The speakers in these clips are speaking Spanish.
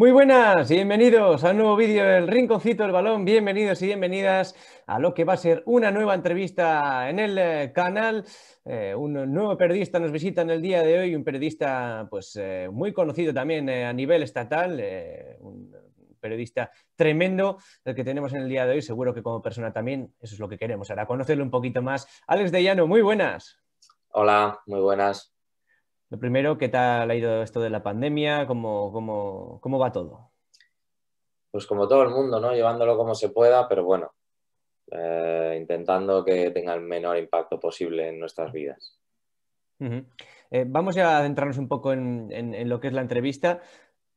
Muy buenas y bienvenidos a un nuevo vídeo del Rinconcito del Balón. Bienvenidos y bienvenidas a lo que va a ser una nueva entrevista en el eh, canal. Eh, un nuevo periodista nos visita en el día de hoy, un periodista pues, eh, muy conocido también a nivel estatal, un periodista tremendo el que tenemos en el día de hoy. Seguro que como persona también eso es lo que queremos. Ahora conocerlo un poquito más. Alex de Llano, muy buenas. Hola, muy buenas. Lo primero, ¿qué tal ha ido esto de la pandemia? ¿Cómo, va todo? Pues como todo el mundo, ¿no? Llevándolo como se pueda, pero bueno, eh, intentando que tenga el menor impacto posible en nuestras vidas. Eh, vamos a adentrarnos un poco en, lo que es la entrevista.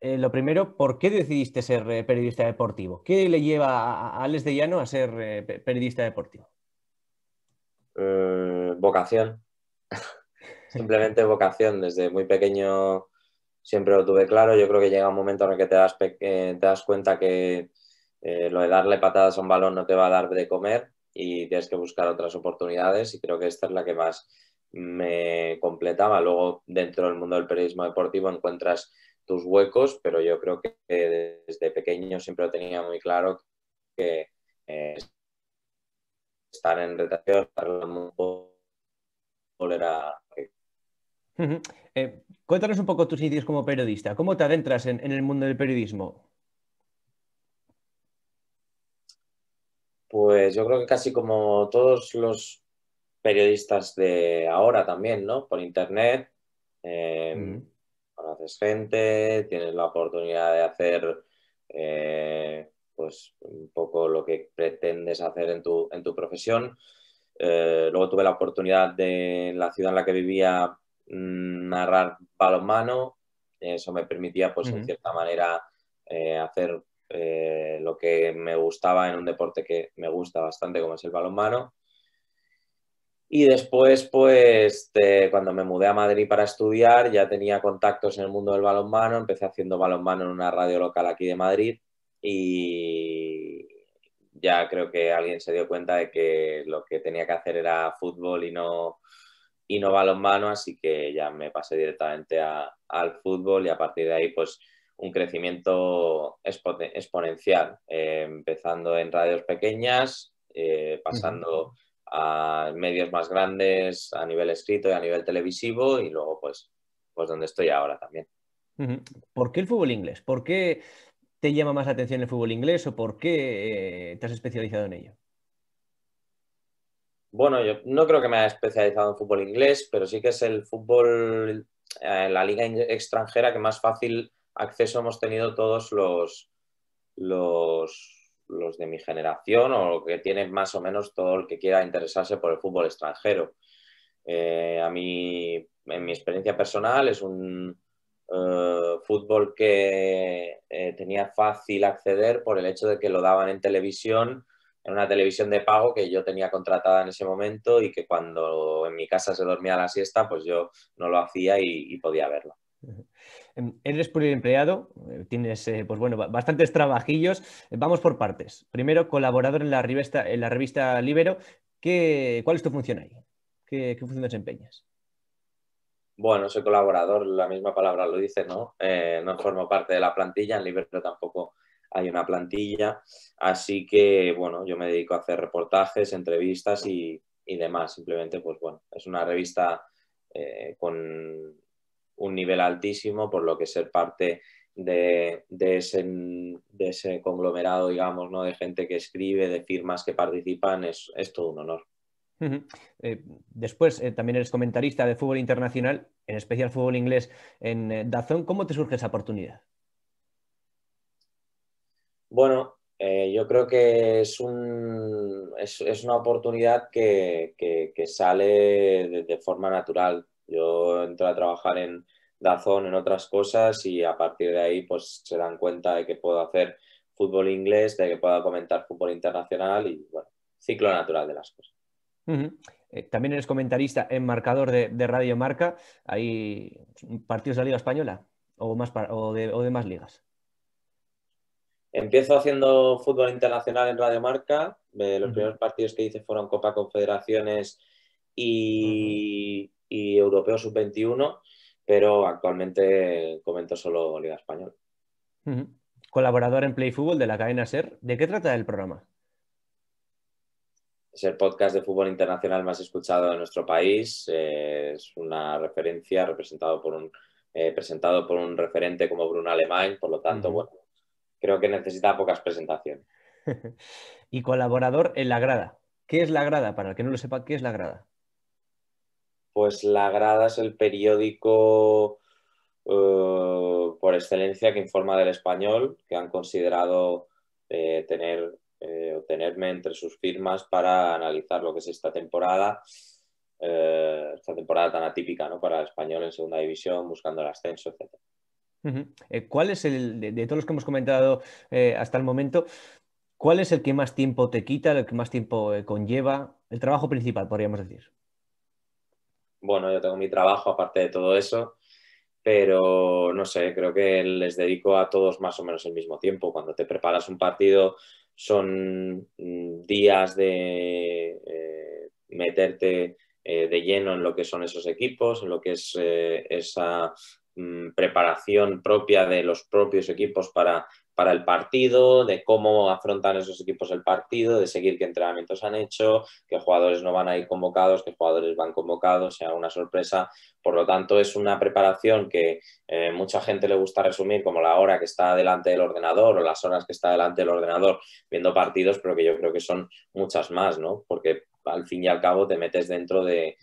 Eh, lo primero, ¿por qué decidiste ser periodista deportivo? ¿Qué le lleva a Alex de Llano a ser periodista deportivo? vocación simplemente vocación. Desde muy pequeño siempre lo tuve claro. Yo creo que llega un momento en el que te das, eh, te das cuenta que eh, lo de darle patadas a un balón no te va a dar de comer y tienes que buscar otras oportunidades y creo que esta es la que más me completaba. Luego dentro del mundo del periodismo deportivo encuentras tus huecos, pero yo creo que desde pequeño siempre lo tenía muy claro que eh, estar en retracción, era eh, cuéntanos un poco tus inicios como periodista. ¿Cómo te adentras en, el mundo del periodismo? Pues yo creo que casi como todos los periodistas de ahora también, ¿no? Por internet, em, conoces gente, tienes la oportunidad de hacer eh, pues un poco lo que pretendes hacer en tu, profesión. Eh, luego tuve la oportunidad de en la ciudad en la que vivía Mm, narrar balonmano, eso me permitía, pues, en cierta manera, eh, hacer eh, lo que me gustaba en un deporte que me gusta bastante, como es el balonmano. Y después, pues, cuando me mudé a Madrid para estudiar, ya tenía contactos en el mundo del balonmano, empecé haciendo balonmano en una radio local aquí de Madrid y ya creo que alguien se dio cuenta de que lo que tenía que hacer era fútbol y no y no balonmano, así que ya me pasé directamente al fútbol y a partir de ahí pues un crecimiento exponencial, eh, empezando en radios pequeñas, eh, pasando a medios más grandes a nivel escrito y a nivel televisivo y luego pues, pues donde estoy ahora también. ¿Por qué el fútbol inglés? ¿Por qué te llama más la atención el fútbol inglés o por qué eh, te has especializado en ello? Bueno, yo no creo que me haya especializado en fútbol inglés, pero sí que es el fútbol, en eh, la liga extranjera que más fácil acceso hemos tenido todos los, de mi generación o que tiene más o menos todo el que quiera interesarse por el fútbol extranjero. Eh, a mí, en mi experiencia personal, es un eh, fútbol que tenía fácil acceder por el hecho de que lo daban en televisión en una televisión de pago que yo tenía contratada en ese momento y que cuando en mi casa se dormía la siesta, pues yo no lo hacía y, podía verlo. Em, eres empleado, eh, tienes eh, pues bueno, bastantes trabajillos. Eh, vamos por partes. Primero, colaborador en la revista, en la revista Libero. ¿Qué, ¿Cuál es tu función ahí? ¿Qué, función desempeñas? Bueno, soy colaborador, la misma palabra lo dice, ¿no? no formo parte de la plantilla, en Libero tampoco hay una plantilla. Así que, bueno, yo me dedico a hacer reportajes, entrevistas y, demás. Simplemente, pues bueno, es una revista eh, con un nivel altísimo, por lo que ser parte de, ese, de ese conglomerado, digamos, ¿no? de gente que escribe, de firmas que participan, es, todo un honor. Eh, después eh, también eres comentarista de fútbol internacional, en especial fútbol inglés en Dazón. ¿Cómo te surge esa oportunidad? Bueno, eh, yo creo que es, un, es, una oportunidad que, sale de, forma natural. Yo entro a trabajar en Dazón, en otras cosas, y a partir de ahí pues, se dan cuenta de que puedo hacer fútbol inglés, de que puedo comentar fútbol internacional y, bueno, ciclo natural de las cosas. Eh, también eres comentarista en marcador de, de, Radio Marca. ¿Hay partidos de la Liga Española o, más, o de, o de más ligas? Empiezo haciendo fútbol internacional en Radio Marca. Eh, los primeros partidos que hice fueron Copa Confederaciones y, Europeo Sub-21, pero actualmente comento solo Liga Española. Colaborador en Play Fútbol de la cadena SER. ¿De qué trata el programa? Es el podcast de fútbol internacional más escuchado en nuestro país. Eh, es una referencia representado por un, eh, presentado por un referente como Bruno Alemán, por lo tanto, bueno creo que necesita pocas presentaciones. y colaborador en la grada. ¿Qué es la grada? Para el que no lo sepa, ¿qué es la grada? Pues la grada es el periódico eh, por excelencia que informa del español, que han considerado eh, tener eh, tenerme entre sus firmas para analizar lo que es esta temporada, esta temporada tan atípica ¿no? para el español en segunda división, buscando el ascenso, etc. Eh, ¿Cuál es el, de, todos los que hemos comentado eh, hasta el momento, cuál es el que más tiempo te quita, el que más tiempo eh, conlleva, el trabajo principal, podríamos decir? Bueno, yo tengo mi trabajo aparte de todo eso, pero no sé, creo que les dedico a todos más o menos el mismo tiempo. Cuando te preparas un partido son mm, días de meterte de lleno en lo que son esos equipos, en lo que es esa Mm, preparación propia de los propios equipos para, para el partido, de cómo afrontan esos equipos el partido, de seguir qué entrenamientos han hecho, qué jugadores no van a ir convocados, qué jugadores van convocados, sea una sorpresa. Por lo tanto, es una preparación que eh, mucha gente le gusta resumir como la hora que está delante del ordenador o las horas que está delante del ordenador viendo partidos, pero que yo creo que son muchas más, ¿no? Porque al fin y al cabo te metes dentro del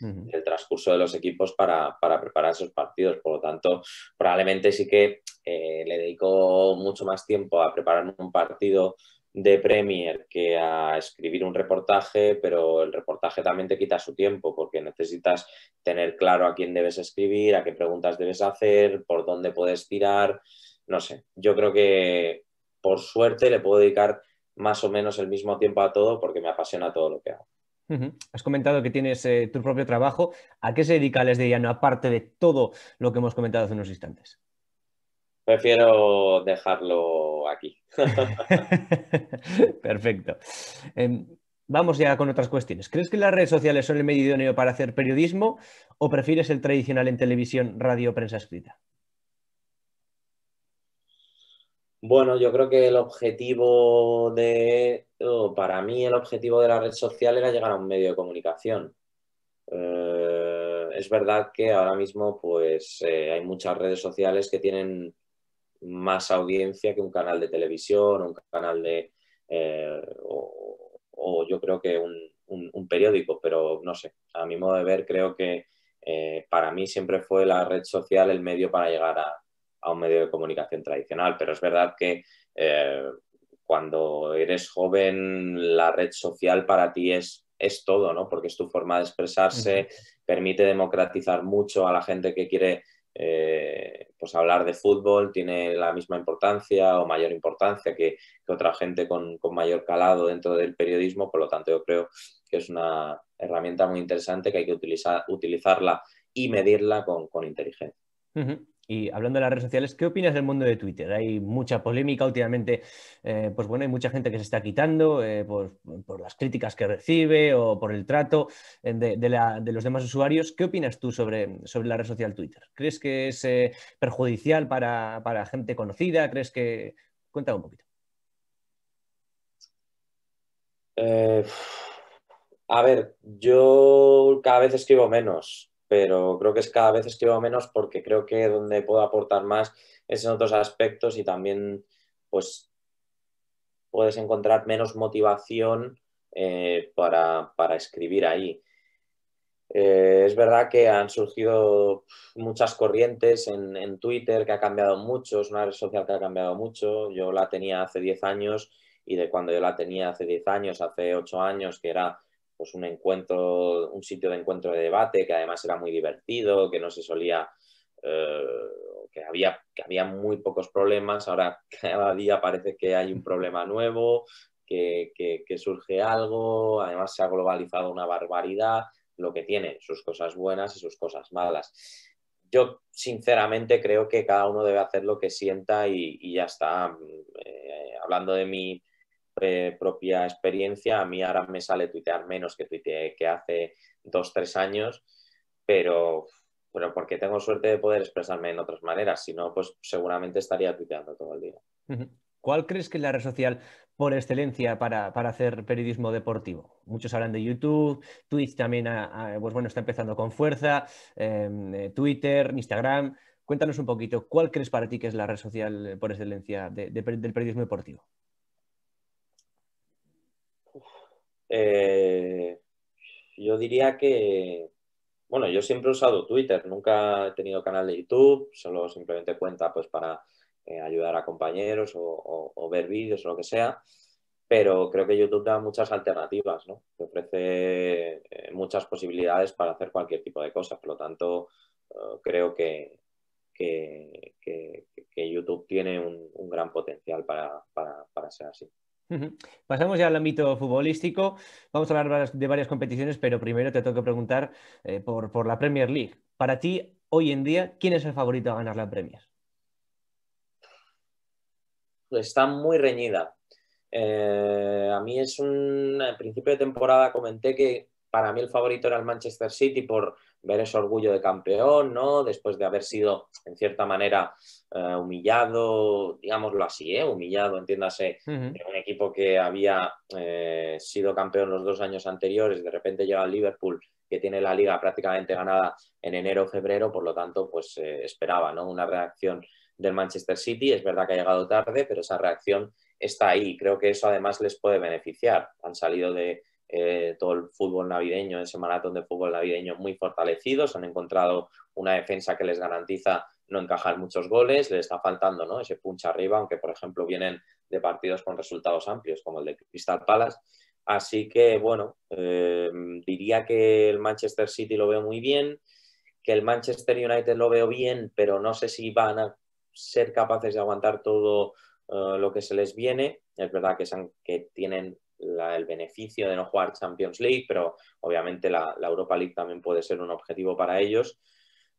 transcurso de los equipos para, preparar esos partidos. Por lo tanto, probablemente sí que eh, le dedico mucho más tiempo a preparar un partido de Premier que a escribir un reportaje, pero el reportaje también te quita su tiempo porque necesitas tener claro a quién debes escribir, a qué preguntas debes hacer, por dónde puedes tirar, no sé. Yo creo que por suerte le puedo dedicar más o menos el mismo tiempo a todo porque me apasiona todo lo que hago. Has comentado que tienes eh, tu propio trabajo. ¿A qué se dedica Les de Llano, aparte de todo lo que hemos comentado hace unos instantes? Prefiero dejarlo aquí. Perfecto. Em, vamos ya con otras cuestiones. ¿Crees que las redes sociales son el medio idóneo para hacer periodismo o prefieres el tradicional en televisión, radio, prensa escrita? Bueno, yo creo que el objetivo de, para mí el objetivo de la red social era llegar a un medio de comunicación. Eh, es verdad que ahora mismo pues eh, hay muchas redes sociales que tienen más audiencia que un canal de televisión, un canal de... Eh, o, yo creo que un, periódico, pero no sé, a mi modo de ver creo que para mí siempre fue la red social el medio para llegar a, a un medio de comunicación tradicional, pero es verdad que eh, cuando eres joven la red social para ti es, es todo, ¿no? Porque es tu forma de expresarse, permite democratizar mucho a la gente que quiere eh, pues hablar de fútbol tiene la misma importancia o mayor importancia que, otra gente con, mayor calado dentro del periodismo, por lo tanto yo creo que es una herramienta muy interesante que hay que utilizarla y medirla con, inteligencia. Y hablando de las redes sociales, ¿qué opinas del mundo de Twitter? Hay mucha polémica últimamente, eh, pues bueno, hay mucha gente que se está quitando eh, por, las críticas que recibe o por el trato eh, de, los demás usuarios. ¿Qué opinas tú sobre, la red social Twitter? ¿Crees que es perjudicial para, para, gente conocida? ¿Crees que...? Cuéntame un poquito. a ver, yo cada vez escribo menos pero creo que es cada vez escribo menos porque creo que donde puedo aportar más es en otros aspectos y también pues puedes encontrar menos motivación eh, para, escribir ahí. Eh, es verdad que han surgido muchas corrientes en, en, Twitter que ha cambiado mucho, es una red social que ha cambiado mucho. Yo la tenía hace 10 años y de cuando yo la tenía hace 10 años, hace 8 años, que era pues un encuentro, un sitio de encuentro de debate que además era muy divertido, que no se solía, eh, que, había, había muy pocos problemas, ahora cada día parece que hay un problema nuevo, que, surge algo, además se ha globalizado una barbaridad, lo que tiene, sus cosas buenas y sus cosas malas. Yo sinceramente creo que cada uno debe hacer lo que sienta y, ya está. Eh, hablando de mi eh, propia experiencia. A mí ahora me sale tuitear menos que tuiteé que hace dos, tres años, pero, bueno, porque tengo suerte de poder expresarme en otras maneras. Si no, pues seguramente estaría tuiteando todo el día. ¿Cuál crees que es la red social por excelencia para, para hacer periodismo deportivo? Muchos hablan de YouTube, Twitch también pues bueno, está empezando con fuerza, em, eh, Twitter, Instagram. Cuéntanos un poquito, ¿cuál crees para ti que es la red social eh, por excelencia del periodismo deportivo? Eh, yo diría que, bueno, yo siempre he usado Twitter, nunca he tenido canal de YouTube, solo simplemente cuenta pues para eh, ayudar a compañeros o, ver vídeos o lo que sea, pero creo que YouTube da muchas alternativas, ¿no? Te ofrece eh, muchas posibilidades para hacer cualquier tipo de cosas, por lo tanto, creo que, que, YouTube tiene un, gran potencial para ser así. Pasamos ya al ámbito futbolístico. Vamos a hablar de varias competiciones, pero primero te tengo que preguntar eh, por, la Premier League. Para ti, hoy en día, ¿quién es el favorito a ganar la Premier? Está muy reñida. Eh, a mí es un. En principio de temporada comenté que para mí el favorito era el Manchester City por ver ese orgullo de campeón, ¿no? Después de haber sido, en cierta manera, eh, humillado, digámoslo así, ¿eh? humillado, entiéndase, un equipo que había eh, sido campeón los dos años anteriores, de repente llega el Liverpool, que tiene la liga prácticamente ganada en enero o febrero, por lo tanto, pues eh, esperaba, ¿no? Una reacción del Manchester City, es verdad que ha llegado tarde, pero esa reacción está ahí. Creo que eso además les puede beneficiar. Han salido de, eh, todo el fútbol navideño, ese maratón de fútbol navideño muy fortalecidos, han encontrado una defensa que les garantiza no encajar muchos goles, les está faltando ¿no? ese punch arriba, aunque por ejemplo vienen de partidos con resultados amplios como el de Crystal Palace. Así que bueno, eh, diría que el Manchester City lo veo muy bien, que el Manchester United lo veo bien, pero no sé si van a ser capaces de aguantar todo eh, lo que se les viene. Es verdad que, que tienen el beneficio de no jugar Champions League, pero obviamente la, Europa League también puede ser un objetivo para ellos.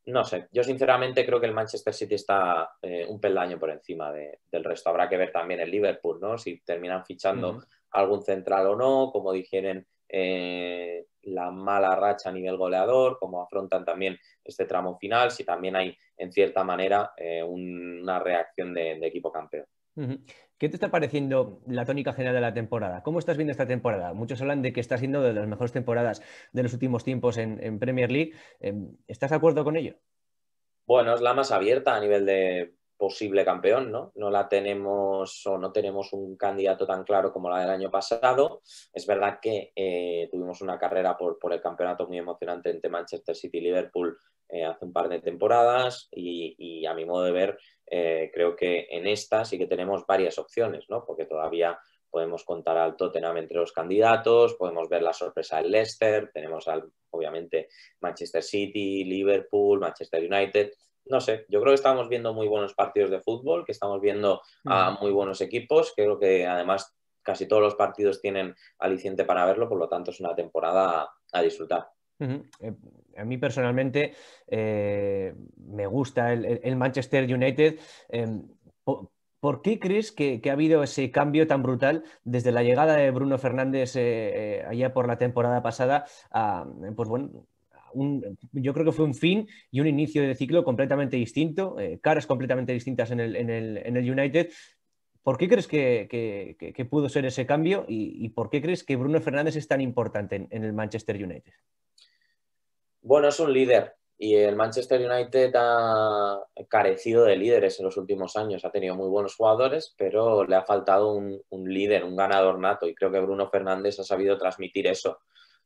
No sé, yo sinceramente creo que el Manchester City está eh, un peldaño por encima del resto. Habrá que ver también el Liverpool, ¿no? Si terminan fichando algún central o no, como dijeron eh, la mala racha a nivel goleador, cómo afrontan también este tramo final, si también hay en cierta manera eh, una reacción de equipo campeón. ¿Qué te está pareciendo la tónica general de la temporada? ¿Cómo estás viendo esta temporada? Muchos hablan de que está siendo de las mejores temporadas de los últimos tiempos en, Premier League. Em, ¿Estás de acuerdo con ello? Bueno, es la más abierta a nivel de posible campeón, ¿no? No la tenemos o no tenemos un candidato tan claro como la del año pasado. Es verdad que eh, tuvimos una carrera por, el campeonato muy emocionante entre Manchester City y Liverpool eh, hace un par de temporadas y, a mi modo de ver eh, creo que en esta sí que tenemos varias opciones, ¿no? Porque todavía podemos contar al Tottenham entre los candidatos, podemos ver la sorpresa del Leicester, tenemos al, obviamente Manchester City, Liverpool, Manchester United. No sé, yo creo que estamos viendo muy buenos partidos de fútbol, que estamos viendo a mm. muy buenos equipos, creo que además casi todos los partidos tienen aliciente para verlo, por lo tanto es una temporada a disfrutar. Eh, a mí personalmente eh, me gusta el, Manchester United. Em, ¿Por qué crees que, ha habido ese cambio tan brutal desde la llegada de Bruno Fernández eh, allá por la temporada pasada em, pues yo creo que fue un fin y un inicio de ciclo completamente distinto, caras completamente distintas en el, United? ¿Por qué crees que, pudo ser ese cambio y, por qué crees que Bruno Fernández es tan importante en el Manchester United? Bueno, es un líder y el Manchester United ha carecido de líderes en los últimos años. Ha tenido muy buenos jugadores, pero le ha faltado un, líder, un ganador nato y creo que Bruno Fernández ha sabido transmitir eso.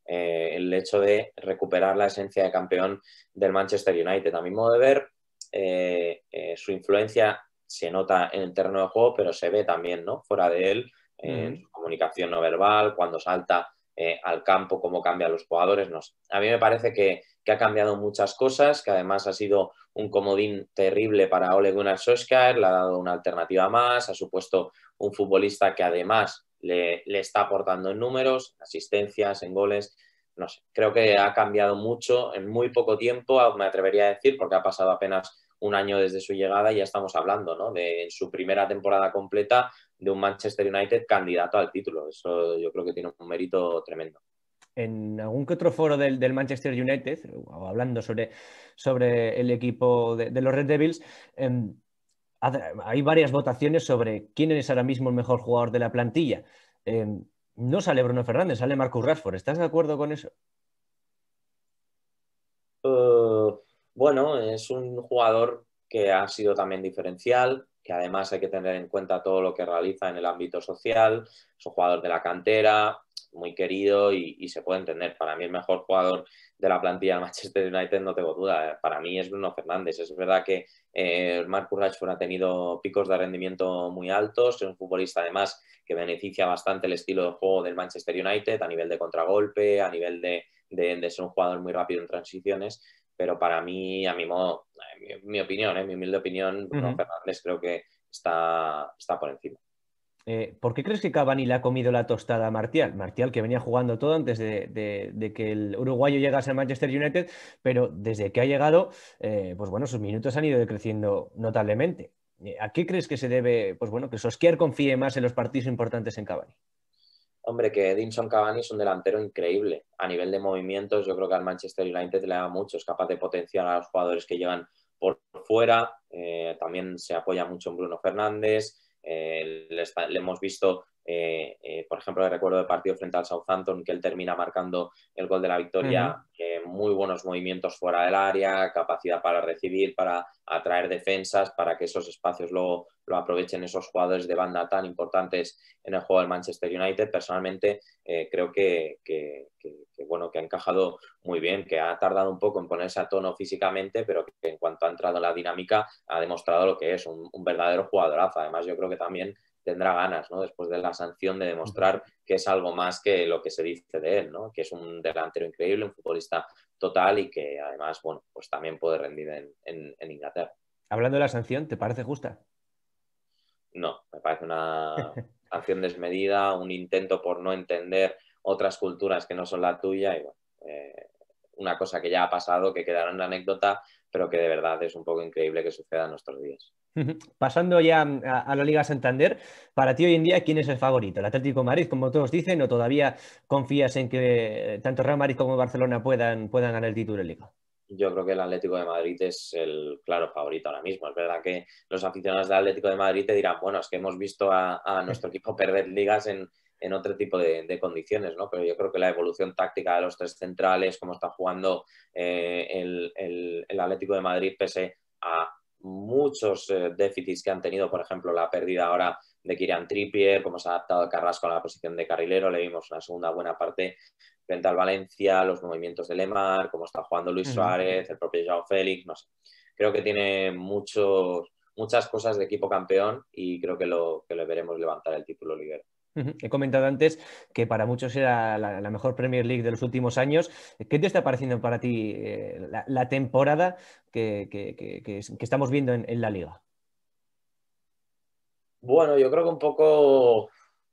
Eh, el hecho de recuperar la esencia de campeón del Manchester United. A mi modo de ver, eh, eh, su influencia se nota en el terreno de juego, pero se ve también fuera de él, en su comunicación no verbal, cuando salta eh, al campo, cómo cambian los jugadores. No A mí me parece que, ha cambiado muchas cosas, que además ha sido un comodín terrible para Ole Gunnar Solskjaer, le ha dado una alternativa más, ha supuesto un futbolista que además le, está aportando en números, asistencias, en goles. No sé, creo que ha cambiado mucho en muy poco tiempo, me atrevería a decir, porque ha pasado apenas un año desde su llegada y ya estamos hablando, ¿no? De en su primera temporada completa de un Manchester United candidato al título. Eso yo creo que tiene un mérito tremendo. En algún que otro foro del, Manchester United, eh, o hablando sobre, sobre el equipo de, los Red Devils, em, hay varias votaciones sobre quién es ahora mismo el mejor jugador de la plantilla. Em, no sale Bruno Fernández, sale Marcus Rashford. ¿Estás de acuerdo con eso? Eh, bueno, es un jugador que ha sido también diferencial, que además hay que tener en cuenta todo lo que realiza en el ámbito social, es un jugador de la cantera, muy querido y, se puede entender. Para mí el mejor jugador de la plantilla del Manchester United, no tengo duda, eh. para mí es Bruno Fernández. Es verdad que eh, Marcus Rashford ha tenido picos de rendimiento muy altos, es un futbolista además que beneficia bastante el estilo de juego del Manchester United a nivel de contragolpe, a nivel de, de, de ser un jugador muy rápido en transiciones pero para mí, a mi modo, mi, opinión, ¿eh? mi humilde opinión, Fernández creo que está, está por encima. Eh, ¿Por qué crees que Cavani le ha comido la tostada a Martial? Martial que venía jugando todo antes de, que el uruguayo llegase al Manchester United, pero desde que ha llegado, eh, pues bueno, sus minutos han ido decreciendo notablemente. ¿A qué crees que se debe, pues bueno, que Sosquier confíe más en los partidos importantes en Cavani? Hombre, que Edinson Cavani es un delantero increíble. A nivel de movimientos, yo creo que al Manchester United le da mucho. Es capaz de potenciar a los jugadores que llegan por fuera. Eh, también se apoya mucho en Bruno Fernández. Eh, le, hemos visto eh, eh, por ejemplo, recuerdo el partido frente al Southampton, que él termina marcando el gol de la victoria, eh, muy buenos movimientos fuera del área, capacidad para recibir, para atraer defensas, para que esos espacios lo, lo aprovechen esos jugadores de banda tan importantes en el juego del Manchester United. Personalmente, creo que, bueno, que ha encajado muy bien, que ha tardado un poco en ponerse a tono físicamente, pero que en cuanto ha entrado en la dinámica ha demostrado lo que es, un verdadero jugadorazo. Además, yo creo que también tendrá ganas, ¿no? Después de la sanción de demostrar que es algo más que lo que se dice de él, ¿no? Que es un delantero increíble, un futbolista total y que además, bueno, pues también puede rendir en, Inglaterra. Hablando de la sanción, ¿te parece justa? No, me parece una sanción desmedida, un intento por no entender otras culturas que no son la tuya y eh, una cosa que ya ha pasado, que quedará en la anécdota, pero que de verdad es un poco increíble que suceda en nuestros días. Pasando ya mm, a, la Liga Santander, para ti hoy en día, ¿quién es el favorito? ¿El Atlético de Madrid, como todos dicen, o todavía confías en que eh, tanto Real Madrid como Barcelona puedan, puedan ganar el título de Liga? Yo creo que el Atlético de Madrid es el claro favorito ahora mismo. Es verdad que los aficionados del Atlético de Madrid te dirán, bueno, es que hemos visto a, nuestro equipo perder ligas en, en otro tipo de, condiciones, ¿no? Pero yo creo que la evolución táctica de los tres centrales, cómo está jugando eh, el Atlético de Madrid, pese a muchos eh, déficits que han tenido, por ejemplo, la pérdida ahora de Kieran Trippier, cómo se ha adaptado Carrasco a la posición de carrilero, le vimos una segunda buena parte frente al Valencia, los movimientos de Lemar, cómo está jugando Luis Suárez, el propio Joao Félix, no sé. Creo que tiene muchos, muchas cosas de equipo campeón y creo que lo, que lo veremos levantar el título ligero. He comentado antes que para muchos era la, mejor Premier League de los últimos años. ¿Qué te está pareciendo para ti eh, la, temporada que, estamos viendo en, la liga? Bueno, yo creo que un poco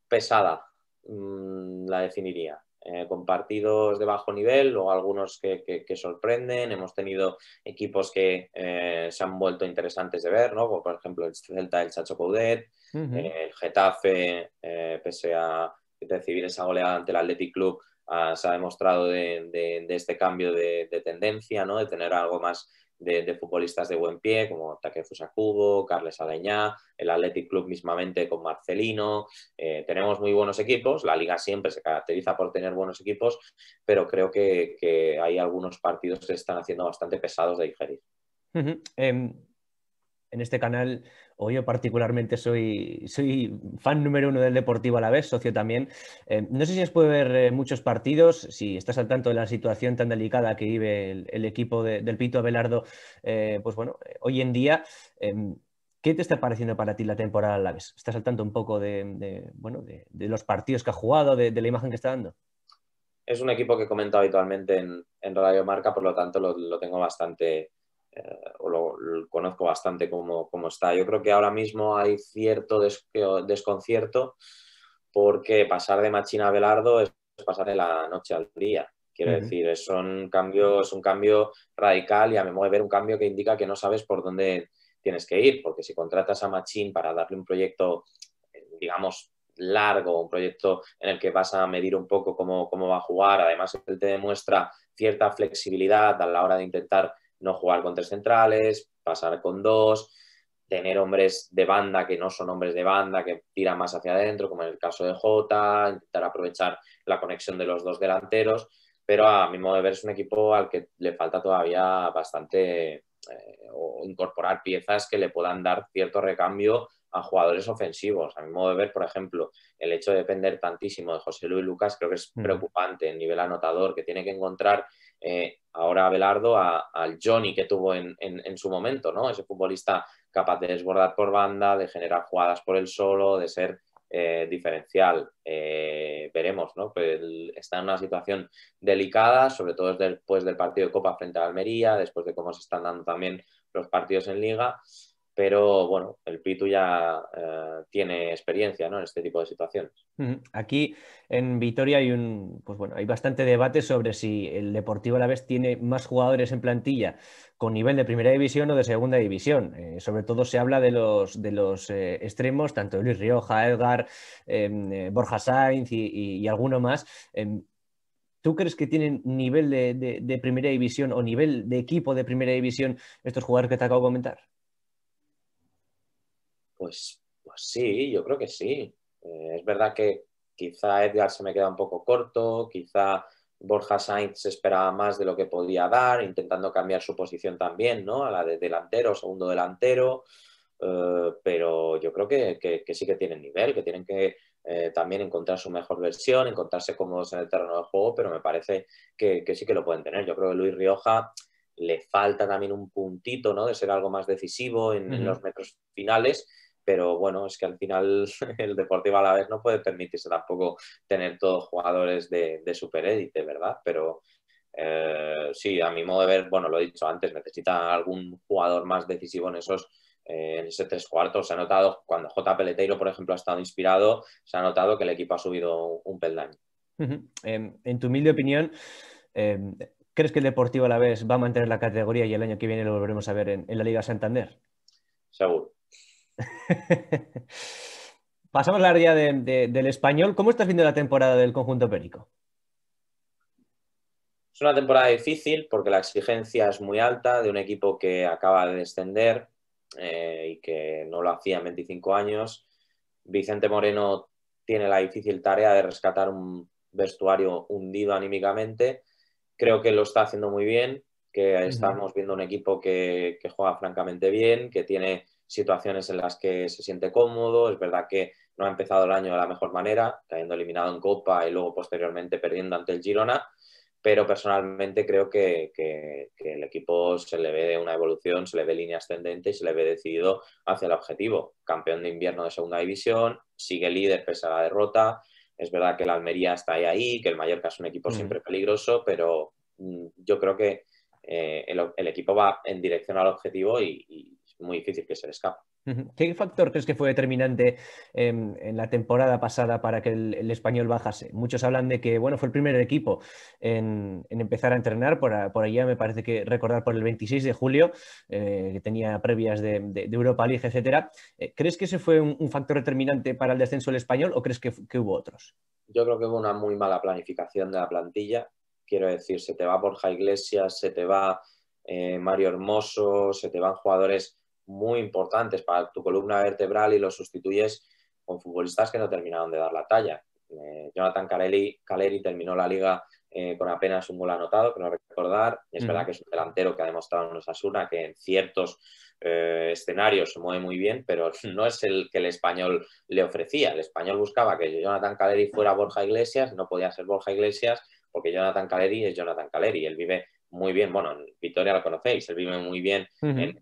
pesada mm, la definiría. Eh, con partidos de bajo nivel, o algunos que, sorprenden. Hemos tenido equipos que eh, se han vuelto interesantes de ver, ¿no? Por ejemplo, el Celta, el Chacho Coudet, eh, el Getafe, pese a recibir esa goleada ante el Athletic Club, ah, se ha demostrado de, este cambio de, de, tendencia, ¿no? De tener algo más de, futbolistas de buen pie, como Takefusa Cubo, Carles Aleñá, el Athletic Club mismamente con Marcelino. Eh, tenemos muy buenos equipos, la liga siempre se caracteriza por tener buenos equipos, pero creo que, hay algunos partidos que se están haciendo bastante pesados de digerir en este canal, o yo particularmente soy, fan número uno del Deportivo a socio también. Eh, no sé si has podido ver eh, muchos partidos, si estás al tanto de la situación tan delicada que vive el, equipo del Pito Abelardo, eh, pues bueno, hoy en día, em, ¿qué te está pareciendo para ti la temporada Alavés? ¿Estás al tanto un poco de, bueno, de, los partidos que ha jugado, de, la imagen que está dando? Es un equipo que comento habitualmente en, Radio Marca, por lo tanto lo tengo bastante o lo, conozco bastante como está. Yo creo que ahora mismo hay cierto desconcierto porque pasar de Machín a Velardo es pasar de la noche al día. Quiero decir, es un, cambio, un cambio radical y a mi modo de ver un cambio que indica que no sabes por dónde tienes que ir, porque si contratas a Machín para darle un proyecto, digamos, largo, un proyecto en el que vas a medir un poco cómo, cómo va a jugar, además él te demuestra cierta flexibilidad a la hora de intentar no jugar con tres centrales, pasar con dos, tener hombres de banda que no son hombres de banda, que tiran más hacia adentro, como en el caso de Jota, intentar aprovechar la conexión de los dos delanteros, pero a mi modo de ver es un equipo al que le falta todavía bastante eh, o incorporar piezas que le puedan dar cierto recambio a jugadores ofensivos. A mi modo de ver, por ejemplo, el hecho de depender tantísimo de José Luis Lucas creo que es preocupante en nivel anotador que tiene que encontrar eh, ahora Abelardo al Johnny que tuvo en, su momento, ¿no? Ese futbolista capaz de desbordar por banda, de generar jugadas por el solo, de ser eh, diferencial. Eh, veremos, ¿no? Pues está en una situación delicada, sobre todo después del partido de Copa frente a Almería, después de cómo se están dando también los partidos en Liga pero bueno, el Pitu ya eh, tiene experiencia en este tipo de situaciones. Aquí en Vitoria hay un, pues bueno, hay bastante debate sobre si el Deportivo a la vez tiene más jugadores en plantilla con nivel de primera división o de segunda división. Eh, sobre todo se habla de los, de los eh, extremos, tanto Luis Rioja, Edgar, em, Borja Sainz y, alguno más. Em, ¿Tú crees que tienen nivel de primera división o nivel de equipo de primera división estos jugadores que te acabo de comentar? Pues, pues, sí, yo creo que sí. Eh, es verdad que quizá Edgar se me queda un poco corto, quizá Borja Sainz se esperaba más de lo que podía dar, intentando cambiar su posición también, ¿no? A la de delantero, segundo delantero. Eh, pero yo creo que, sí que tienen nivel, que tienen que eh, también encontrar su mejor versión, encontrarse cómodos en el terreno de juego, pero me parece que, sí que lo pueden tener. Yo creo que Luis Rioja le falta también un puntito, ¿no? De ser algo más decisivo en los metros finales pero bueno, es que al final el Deportivo vez no puede permitirse tampoco tener todos jugadores de, superédite, ¿verdad? Pero eh, sí, a mi modo de ver, bueno, lo he dicho antes, necesita algún jugador más decisivo en esos eh, en ese tres cuartos. Se ha notado, cuando J. Peleteiro, por ejemplo, ha estado inspirado, se ha notado que el equipo ha subido un peldaño. Em, en tu humilde opinión, em, ¿crees que el Deportivo vez va a mantener la categoría y el año que viene lo volveremos a ver en la Liga Santander? Seguro. Pasamos la área del español. ¿Cómo estás viendo la temporada del conjunto Perico? Es una temporada difícil porque la exigencia es muy alta de un equipo que acaba de descender eh, y que no lo hacía en 25 años. Vicente Moreno tiene la difícil tarea de rescatar un vestuario hundido anímicamente. Creo que lo está haciendo muy bien, que estamos viendo un equipo que juega francamente bien, que tiene situaciones en las que se siente cómodo, es verdad que no ha empezado el año de la mejor manera, cayendo eliminado en Copa y luego posteriormente perdiendo ante el Girona, pero personalmente creo que, que, el equipo se le ve una evolución, se le ve línea ascendente y se le ve decidido hacia el objetivo. Campeón de invierno de segunda división, sigue líder pese a la derrota. Es verdad que el Almería está ahí, ahí que el Mallorca es un equipo mm. siempre peligroso, pero mm, yo creo que eh, el, equipo va en dirección al objetivo y muy difícil que se le escape. ¿Qué factor crees que fue determinante em, en, la temporada pasada para que el, español bajase? Muchos hablan de que bueno, fue el primer equipo en, empezar a entrenar, por, allá me parece que recordar por el 26 de julio, eh, que tenía previas de, Europa League, etc. Eh, ¿Crees que ese fue un, factor determinante para el descenso del español o crees que, hubo otros? Yo creo que hubo una muy mala planificación de la plantilla. Quiero decir, se te va Borja Iglesias, se te va eh, Mario Hermoso, se te van jugadores muy importantes para tu columna vertebral y los sustituyes con futbolistas que no terminaron de dar la talla. Eh, Jonathan Caleri, terminó la liga eh, con apenas un gol anotado, no recordar. Es verdad que es un delantero que ha demostrado en Osasuna que en ciertos eh, escenarios se mueve muy bien, pero no es el que el español le ofrecía. El español buscaba que Jonathan Caleri fuera Borja Iglesias, no podía ser Borja Iglesias porque Jonathan Caleri es Jonathan Caleri. Él vive muy bien, bueno, Victoria lo conocéis, él vive muy bien en,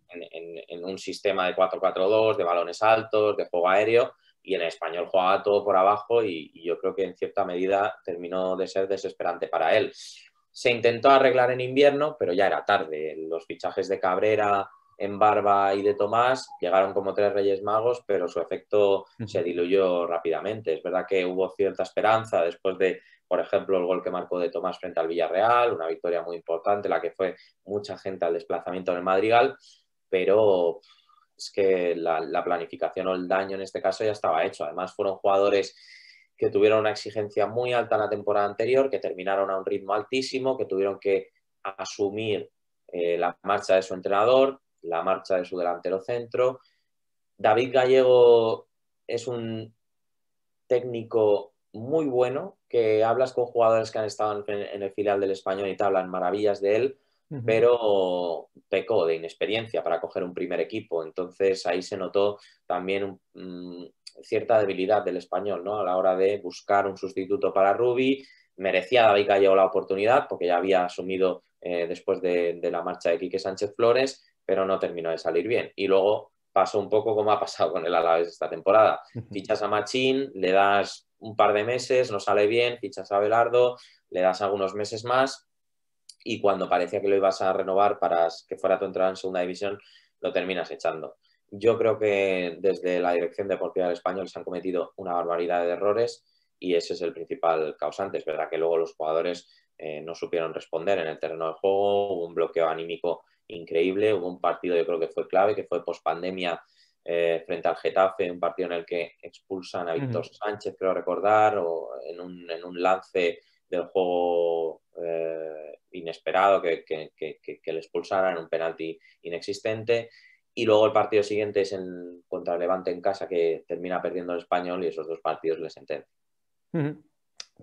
un sistema de 4-4-2, de balones altos, de juego aéreo, y en español jugaba todo por abajo y, y, yo creo que en cierta medida terminó de ser desesperante para él. Se intentó arreglar en invierno, pero ya era tarde. Los fichajes de Cabrera, en Barba y de Tomás, llegaron como tres Reyes Magos, pero su efecto se diluyó rápidamente. Es verdad que hubo cierta esperanza después de, por ejemplo, el gol que marcó de Tomás frente al Villarreal, una victoria muy importante, la que fue mucha gente al desplazamiento en el Madrigal, pero es que la, planificación o el daño en este caso ya estaba hecho. Además, fueron jugadores que tuvieron una exigencia muy alta en la temporada anterior, que terminaron a un ritmo altísimo, que tuvieron que asumir eh, la marcha de su entrenador, la marcha de su delantero centro. David Gallego es un técnico muy bueno, que hablas con jugadores que han estado en, el filial del español y te hablan maravillas de él, pero pecó de inexperiencia para coger un primer equipo. Entonces ahí se notó también mm, cierta debilidad del español, A la hora de buscar un sustituto para Rubi, merecía David Gallego la oportunidad porque ya había asumido eh, después de, de, la marcha de Quique Sánchez Flores, pero no terminó de salir bien. Y luego pasó un poco como ha pasado con el Alavés esta temporada. Fichas a Machín, le das un par de meses, no sale bien, fichas a Belardo, le das algunos meses más y cuando parecía que lo ibas a renovar para que fuera tu entrada en segunda división, lo terminas echando. Yo creo que desde la dirección deportiva del español se han cometido una barbaridad de errores y ese es el principal causante. Es verdad que luego los jugadores eh, no supieron responder en el terreno de juego, hubo un bloqueo anímico increíble. Hubo un partido, yo creo que fue clave, que fue post pandemia eh, frente al Getafe, un partido en el que expulsan a Víctor Sánchez, creo recordar, o en un, lance del juego eh, inesperado que, que, que, le expulsaran, un penalti inexistente. Y luego el partido siguiente es contra Levante en casa, que termina perdiendo el español y esos dos partidos les sentencian.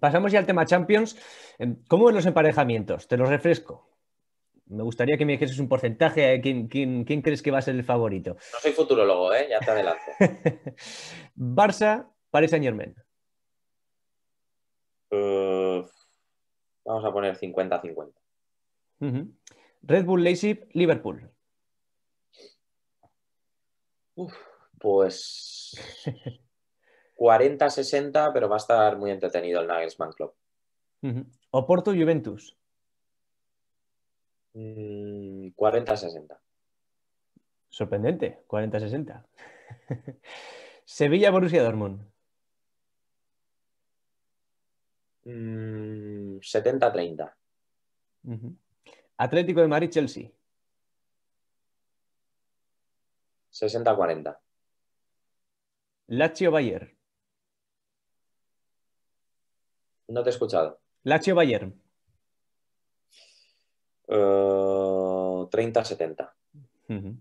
Pasamos ya al tema Champions. Em, ¿Cómo ven los emparejamientos? Te los refresco. Me gustaría que me dijeses un porcentaje. Eh, ¿Quién, quién, crees que va a ser el favorito? No soy futurologo, ¿eh? ya te adelanto. Barça, parece Saint Germain. Eh, vamos a poner 50-50. Red Bull Leipzig, Liverpool. pues 40-60, pero va a estar muy entretenido el Nagelsmann Club. Oporto Juventus. 40-60. Mm, Sorprendente, 40-60. Sevilla Borussia Dortmund. 70-30. Mm, Atlético de Madrid Chelsea. 60-40. Lazio Bayern. No te he escuchado. Lazio Bayern. 30-70. Eh,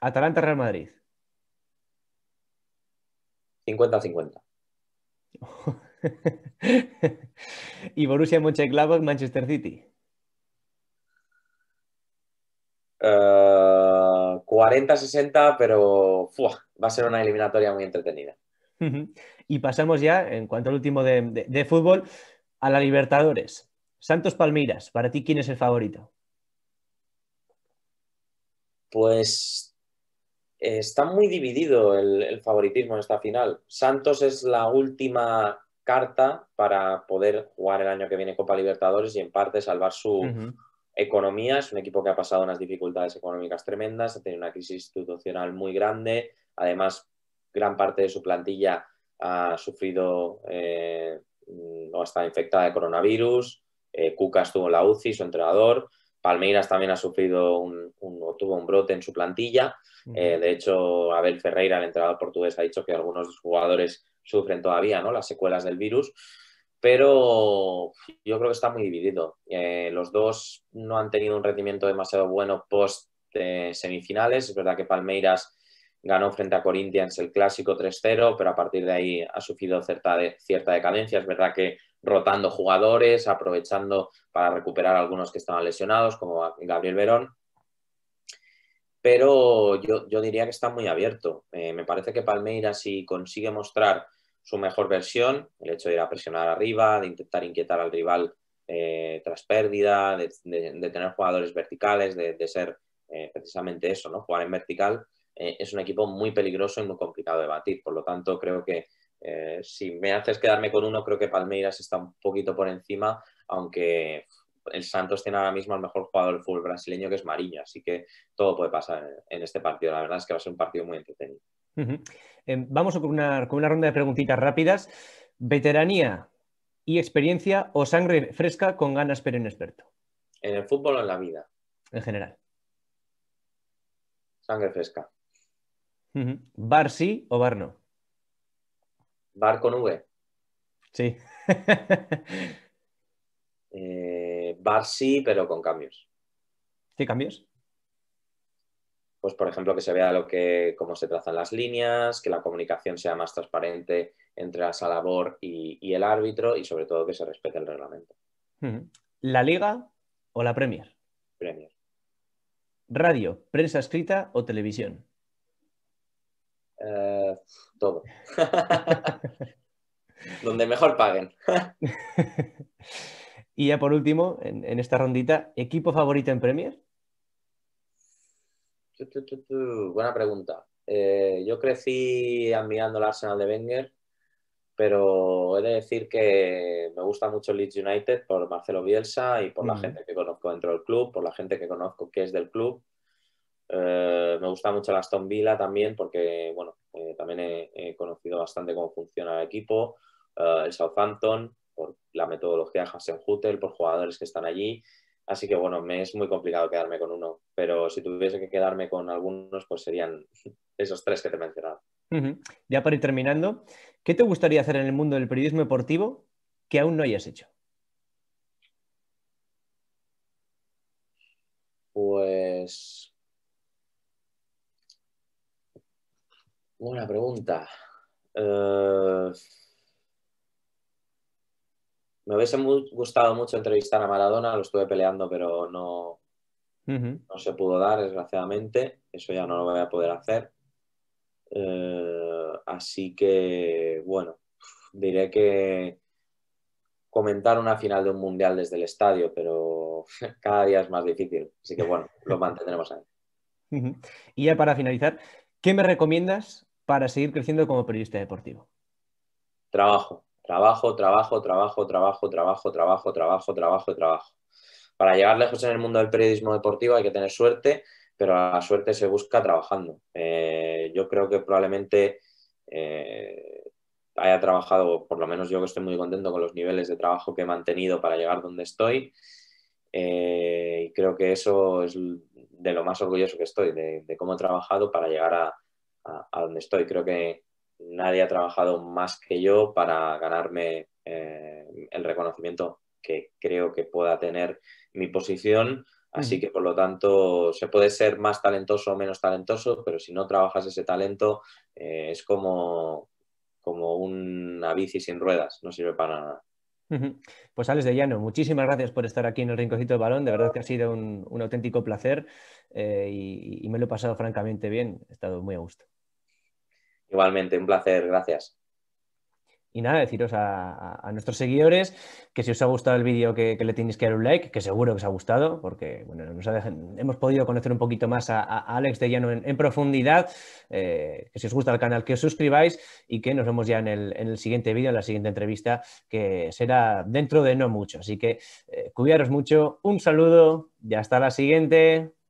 Atalanta-Real Madrid. 50-50. y Borussia Mönchengladbach, Manchester City. 40-60, eh, pero va a ser una eliminatoria muy entretenida. Y pasamos ya, en cuanto al último de, fútbol, a la Libertadores. Santos palmiras ¿para ti quién es el favorito? Pues eh, está muy dividido el, favoritismo en esta final. Santos es la última carta para poder jugar el año que viene Copa Libertadores y en parte salvar su economía. Es un equipo que ha pasado unas dificultades económicas tremendas, ha tenido una crisis institucional muy grande. Además, gran parte de su plantilla ha sufrido eh, o está infectada de coronavirus. Eh, Cuca estuvo en la UCI, su entrenador. Palmeiras también ha sufrido un, tuvo un brote en su plantilla. Eh, de hecho, Abel Ferreira, el entrenador portugués, ha dicho que algunos jugadores sufren todavía ¿no? las secuelas del virus. Pero yo creo que está muy dividido. Eh, los dos no han tenido un rendimiento demasiado bueno post eh, semifinales. Es verdad que Palmeiras ganó frente a Corinthians el clásico 3-0, pero a partir de ahí ha sufrido cierta decadencia. Es verdad que rotando jugadores, aprovechando para recuperar algunos que estaban lesionados, como Gabriel Verón. Pero yo, diría que está muy abierto. Eh, me parece que Palmeiras, si consigue mostrar su mejor versión, el hecho de ir a presionar arriba, de intentar inquietar al rival eh, tras pérdida, de, tener jugadores verticales, de, ser eh, precisamente eso, ¿no? Jugar en vertical es un equipo muy peligroso y muy complicado de batir. Por lo tanto, creo que eh, si me haces quedarme con uno, creo que Palmeiras está un poquito por encima, aunque el Santos tiene ahora mismo al mejor jugador del fútbol brasileño, que es Mariño, así que todo puede pasar en este partido. La verdad es que va a ser un partido muy entretenido. Em, vamos con una, ronda de preguntitas rápidas. ¿Veteranía y experiencia o sangre fresca con ganas pero inexperto? ¿En el fútbol o en la vida? En general. Sangre fresca. ¿Bar sí o bar no? Bar con V. Sí. Eh, bar sí, pero con cambios. ¿Qué cambios? Pues por ejemplo que se vea lo que, cómo se trazan las líneas, que la comunicación sea más transparente entre la sala y, y, el árbitro y sobre todo que se respete el reglamento. ¿La liga o la Premier? Premier. ¿Radio, prensa escrita o televisión? Eh, todo. Donde mejor paguen. y ya por último, en, esta rondita, ¿equipo favorito en Premier? Buena pregunta. Eh, yo crecí admirando el Arsenal de Wenger, pero he de decir que me gusta mucho Leeds United por Marcelo Bielsa y por la gente que conozco dentro del club, por la gente que conozco que es del club eh, me gusta mucho la Aston Villa también porque, bueno, eh, también he, conocido bastante cómo funciona el equipo, eh, el Southampton, por la metodología de Hasenhutel, por jugadores que están allí. Así que, bueno, me es muy complicado quedarme con uno, pero si tuviese que quedarme con algunos, pues serían esos tres que te he mencionado Ya para ir terminando, ¿qué te gustaría hacer en el mundo del periodismo deportivo que aún no hayas hecho? Pues Buena pregunta. Eh, me hubiese gustado mucho entrevistar a Maradona, lo estuve peleando, pero no, no se pudo dar, desgraciadamente. Eso ya no lo voy a poder hacer. Eh, así que, bueno, diré que comentar una final de un mundial desde el estadio, pero cada día es más difícil. Así que, bueno, lo mantendremos ahí. Y ya para finalizar, ¿Qué me recomiendas para seguir creciendo como periodista deportivo? Trabajo, trabajo, trabajo, trabajo, trabajo, trabajo, trabajo, trabajo, trabajo, trabajo. Para llegar lejos en el mundo del periodismo deportivo hay que tener suerte, pero la suerte se busca trabajando. Eh, yo creo que probablemente eh, haya trabajado, por lo menos yo que estoy muy contento con los niveles de trabajo que he mantenido para llegar donde estoy. Eh, y creo que eso es de lo más orgulloso que estoy, de, cómo he trabajado para llegar a, donde estoy. Creo que nadie ha trabajado más que yo para ganarme eh, el reconocimiento que creo que pueda tener mi posición. Así que, por lo tanto, se puede ser más talentoso o menos talentoso, pero si no trabajas ese talento, eh, es como, como una bici sin ruedas, no sirve para nada. Pues Alex de Llano, muchísimas gracias por estar aquí en el Rinconcito del Balón. De verdad que ha sido un, auténtico placer eh, y, y me lo he pasado francamente bien. He estado muy a gusto. Igualmente, un placer. Gracias. Y nada, deciros a, nuestros seguidores que si os ha gustado el vídeo que, le tenéis que dar un like, que seguro que os ha gustado, porque bueno, hemos podido conocer un poquito más a, Alex de Llano en, profundidad, eh, que si os gusta el canal que os suscribáis y que nos vemos ya en el, siguiente vídeo, en la siguiente entrevista, que será dentro de no mucho. Así que eh, cuidaros mucho, un saludo y hasta la siguiente.